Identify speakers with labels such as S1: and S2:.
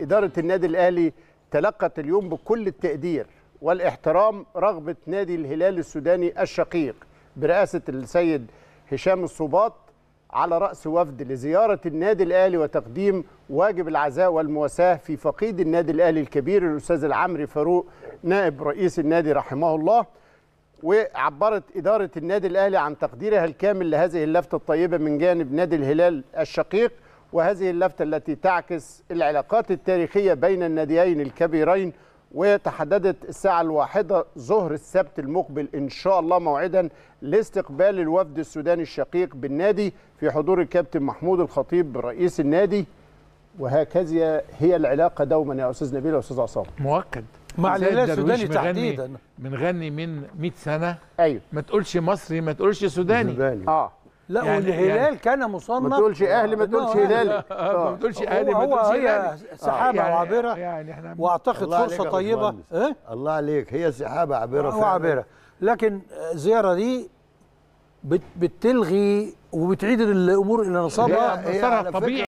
S1: إدارة النادي الأهلي تلقت اليوم بكل التقدير والاحترام رغبة نادي الهلال السوداني الشقيق برئاسة السيد هشام الصباط على رأس وفد لزيارة النادي الأهلي وتقديم واجب العزاء والمواساة في فقيد النادي الأهلي الكبير الأستاذ العمري فاروق نائب رئيس النادي رحمه الله وعبرت إدارة النادي الأهلي عن تقديرها الكامل لهذه اللفتة الطيبة من جانب نادي الهلال الشقيق وهذه اللفتة التي تعكس العلاقات التاريخية بين الناديين الكبيرين وتحددت الساعة الواحدة ظهر السبت المقبل إن شاء الله موعدا لاستقبال الوفد السوداني الشقيق بالنادي في حضور الكابتن محمود الخطيب رئيس النادي وهكذا هي العلاقة دوما يا أستاذ نبيل أستاذ عصام مؤكد مع الهلال السوداني تحديدا
S2: بنغني من 100 سنة أيوه ما تقولش مصري ما تقولش سوداني اه لا يعني, يعني والهلال يعني كان مصنف ما تقولش اهلي ما تقولش هلالي آه. ما تقولش اهلي ما تقولش هي سحابه آه، يعني عابره يعني احنا واعتقد فرصه طيبه
S3: إيه؟ الله عليك هي سحابه عابره فعلا عابره لكن الزياره دي بتلغي وبتعيد الامور الى نصابها نصابها الطبيعي